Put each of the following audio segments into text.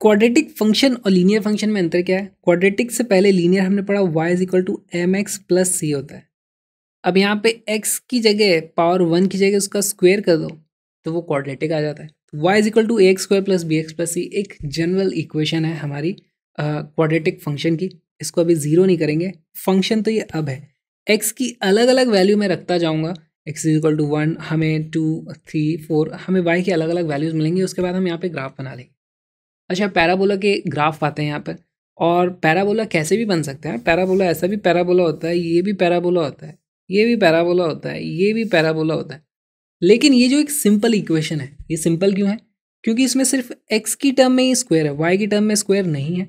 quadratic function और linear function में अंतर क्या है क्वाड्रेटिक से पहले लीनियर हमने पढ़ा y is equal to m x plus c होता है अब यहाँ पे एक्स की जगह पावर वन की जगह उसका स्क्वेयर कर दो तो वो क्वाड्रेटिक आ जाता है y is equal to a x square plus b x plus c एक जनरल इक्वेशन है हमारी क्वाड्रेटिक फंक्शन की इसको अभी ज़ीरो नहीं करेंगे फंक्शन तो ये अब है एक्स की अलग अलग वैल्यू में रखता जाऊँगा x is equal to one हमें टू थ्री फोर हमें वाई की अलग अलग वैल्यूज़ मिलेंगी उसके बाद हम यहाँ पे ग्राफ बना लेंगे अच्छा पैराबोला के ग्राफ आते हैं यहाँ पर और पैराबोला कैसे भी बन सकते हैं पैराबोला ऐसा भी पैराबोला होता है ये भी पैराबोला होता है ये भी पैराबोला होता है ये भी पैराबोला होता है लेकिन ये जो एक सिंपल इक्वेशन है ये सिंपल क्यों है क्योंकि इसमें सिर्फ एक्स की टर्म में ही स्क्वायर है वाई की टर्म में स्क्वायर नहीं है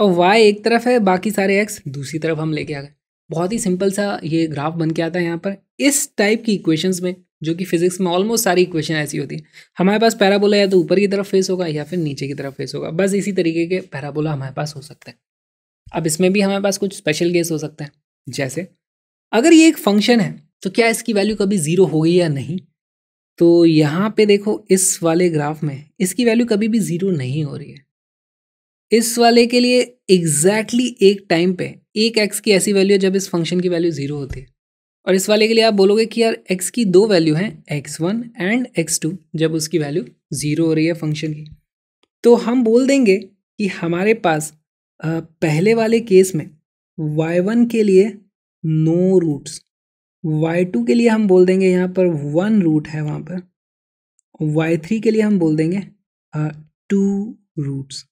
और वाई एक तरफ है बाकी सारे एक्स दूसरी तरफ हम लेके आ गए बहुत ही सिंपल सा ये ग्राफ बन के आता है यहाँ पर इस टाइप की इक्वेशंस में जो कि फिजिक्स में ऑलमोस्ट सारी इक्वेशन ऐसी होती है हमारे पास पैराबोला या तो ऊपर की तरफ फेस होगा या फिर नीचे की तरफ फेस होगा बस इसी तरीके के पैराबोला हमारे पास हो सकते हैं अब इसमें भी हमारे पास कुछ स्पेशल केस हो सकते हैं जैसे अगर ये एक फंक्शन है तो क्या इसकी वैल्यू कभी ज़ीरो होगी या नहीं तो यहाँ पे देखो इस वाले ग्राफ में इसकी वैल्यू कभी भी ज़ीरो नहीं हो रही है इस वाले के लिए एग्जैक्टली exactly एक टाइम पे एक एक्स की ऐसी वैल्यू है जब इस फंक्शन की वैल्यू ज़ीरो होती है और इस वाले के लिए आप बोलोगे कि यार एक्स की दो वैल्यू हैं x one and x two जब उसकी वैल्यू ज़ीरो हो रही है फंक्शन की तो हम बोल देंगे कि हमारे पास पहले वाले केस में वाई वन के लिए नो रूट्स वाई टू के लिए हम बोल देंगे यहाँ पर वन रूट है वहाँ पर वाई थ्री के लिए हम बोल देंगे टू रूट्स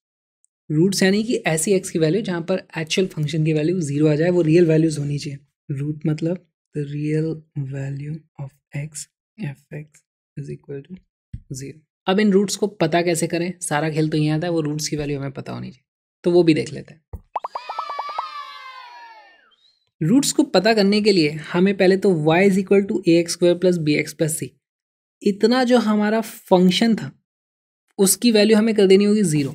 रूट्स यानी कि ऐसी एक्स की वैल्यू जहाँ पर एक्चुअल फंक्शन की वैल्यू जीरो आ जाए वो रियल वैल्यूज होनी चाहिए रूट मतलब the real value of x f x is equal to zero अब इन रूट्स को पता कैसे करें सारा खेल तो यहीं आता है वो रूट्स की वैल्यू हमें पता होनी चाहिए तो वो भी देख लेते हैं रूट्स को पता करने के लिए हमें पहले तो y is equal to a x square plus b x plus c इतना जो हमारा फंक्शन था उसकी वैल्यू हमें कर देनी होगी ज़ीरो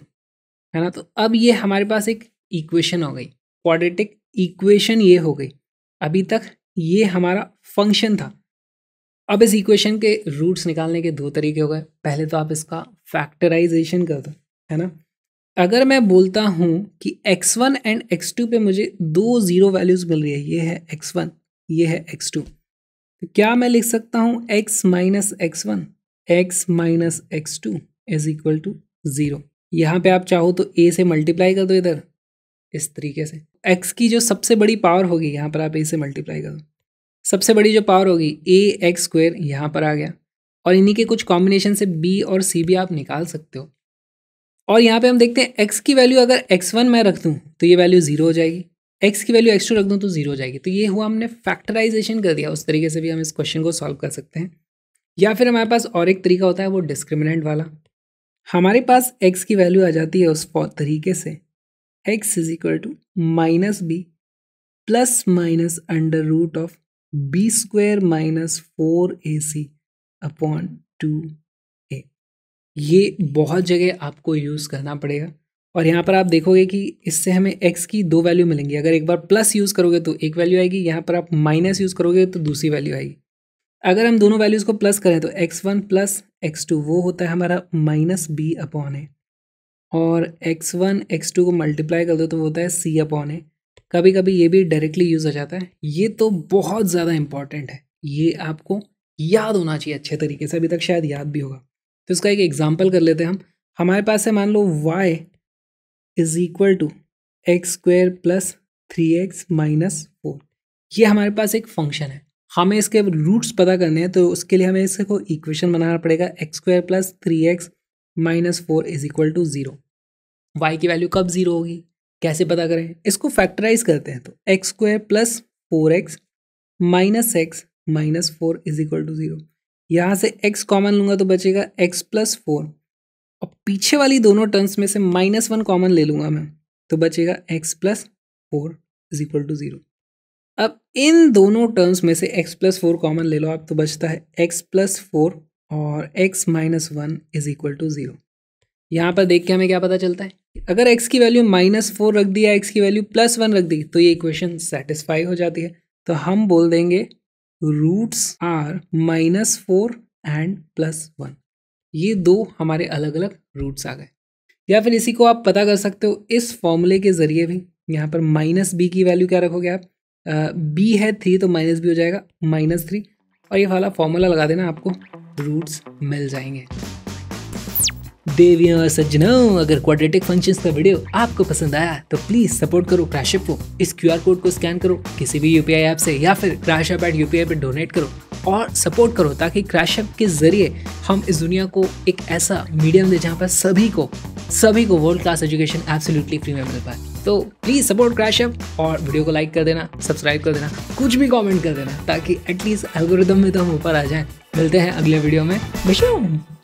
है ना तो अब ये हमारे पास एक इक्वेशन हो गई क्वाड्रेटिक इक्वेशन ये हो गई अभी तक ये हमारा फंक्शन था अब इस इक्वेशन के रूट्स निकालने के दो तरीके हो गए पहले तो आप इसका फैक्टराइजेशन कर दो है ना अगर मैं बोलता हूँ कि x1 एंड x2 पे मुझे दो ज़ीरो वैल्यूज़ मिल रही है ये है x1 ये है x2 तो क्या मैं लिख सकता हूँ x minus x one x minus x two is equal to zero यहाँ पे आप चाहो तो ए से मल्टीप्लाई कर दो इधर इस तरीके से एक्स की जो सबसे बड़ी पावर होगी यहाँ पर आप ए से मल्टीप्लाई कर दो सबसे बड़ी जो पावर होगी ए एक्स स्क्वेयर यहाँ पर आ गया और इन्हीं के कुछ कॉम्बिनेशन से बी और सी भी आप निकाल सकते हो और यहाँ पे हम देखते हैं एक्स की वैल्यू अगर एक्स वन मैं रख दूँ तो ये वैल्यू ज़ीरो हो जाएगी एक्स की वैल्यू एक्स टू रख दूँ तो ज़ीरो हो जाएगी तो ये हुआ हमने फैक्टराइजेशन कर दिया उस तरीके से भी हम इस क्वेश्चन को सॉल्व कर सकते हैं या फिर हमारे पास और एक तरीका होता है वो डिस्क्रिमिनेंट वाला हमारे पास x की वैल्यू आ जाती है उस तरीके से x is equal to minus b plus minus under root of b square minus four a c upon two a ये बहुत जगह आपको यूज़ करना पड़ेगा और यहाँ पर आप देखोगे कि इससे हमें x की दो वैल्यू मिलेंगी अगर एक बार प्लस यूज़ करोगे तो एक वैल्यू आएगी यहाँ पर आप माइनस यूज़ करोगे तो दूसरी वैल्यू आएगी अगर हम दोनों वैल्यूज़ को प्लस करें तो x one plus x two वो होता है हमारा माइनस बी अपॉन ए और एक्स वन एक्स टू को मल्टीप्लाई कर दो तो वो होता है सी अपॉन ए कभी कभी ये भी डायरेक्टली यूज़ हो जाता है ये तो बहुत ज़्यादा इंपॉर्टेंट है ये आपको याद होना चाहिए अच्छे तरीके से अभी तक शायद याद भी होगा तो इसका एक एग्जाम्पल कर लेते हैं हम हमारे पास है मान लो y is equal to x square plus three x minus four ये हमारे पास एक फंक्शन है हमें इसके रूट्स पता करने हैं तो उसके लिए हमें इसको इक्वेशन बनाना पड़ेगा x square plus three x minus four is equal to zero y की वैल्यू कब ज़ीरो होगी कैसे पता करें इसको फैक्टराइज करते हैं तो x square plus four x minus x minus four is equal to zero यहाँ से एक्स कॉमन लूँगा तो बचेगा एक्स प्लस फोर और पीछे वाली दोनों टर्म्स में से माइनस वन कॉमन ले लूँगा मैं तो बचेगा x plus four is equal to zero अब इन दोनों टर्म्स में से x प्लस फोर कॉमन ले लो आप तो बचता है x प्लस फोर और x minus one is equal to zero यहाँ पर देख के हमें क्या पता चलता है अगर x की वैल्यू माइनस फोर रख दी या x की वैल्यू प्लस वन रख दी तो ये इक्वेशन सेटिस्फाई हो जाती है तो हम बोल देंगे roots are minus four and plus one ये दो हमारे अलग अलग रूट्स आ गए या फिर इसी को आप पता कर सकते हो इस फॉर्मूले के ज़रिए भी यहाँ पर माइनस बी की वैल्यू क्या रखोगे आप बी है थ्री तो माइनस भी हो जाएगा माइनस थ्री और ये वाला फॉर्मूला लगा देना आपको रूट्स मिल जाएंगे देवियों और सज्जनों अगर क्वाड्रेटिक फंक्शंस का वीडियो आपको पसंद आया तो प्लीज सपोर्ट करो क्रैश को इस आर कोड को स्कैन करो किसी भी यूपीआई ऐप से या फिर क्रैशअप एट यूपीआई पर डोनेट करो और सपोर्ट करो ताकि क्रैशअप के जरिए हम इस दुनिया को एक ऐसा मीडियम दे जहाँ पर सभी को सभी को world class education absolutely free में मिल पाए तो प्लीज़ सपोर्ट क्रैश अप और वीडियो को लाइक कर देना सब्सक्राइब कर देना कुछ भी कमेंट कर देना ताकि एटलीस्ट एल्गोरिदम में तो हम ऊपर आ जाएं मिलते हैं अगले वीडियो में मिशन